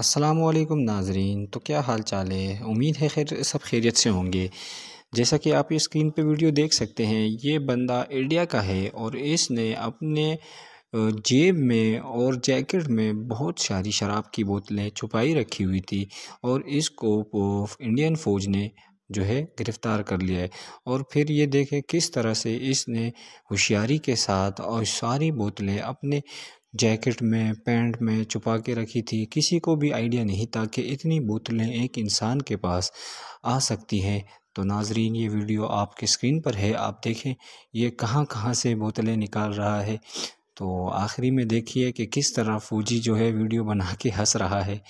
असलकम नाजरीन तो क्या हाल चाल है उम्मीद है खैर सब खैरियत से होंगे जैसा कि आप स्क्रीन पे वीडियो देख सकते हैं ये बंदा इंडिया का है और इसने अपने जेब में और जैकेट में बहुत सारी शराब की बोतलें छुपाई रखी हुई थी और इसको इंडियन फ़ौज ने जो है गिरफ़्तार कर लिया है और फिर ये देखें किस तरह से इसने होशियारी के साथ और सारी बोतलें अपने जैकेट में पैंट में छुपा के रखी थी किसी को भी आइडिया नहीं था कि इतनी बोतलें एक इंसान के पास आ सकती हैं तो नाजरीन ये वीडियो आपके स्क्रीन पर है आप देखें ये कहाँ कहाँ से बोतलें निकाल रहा है तो आखिरी में देखिए कि किस तरह फौजी जो है वीडियो बना के हंस रहा है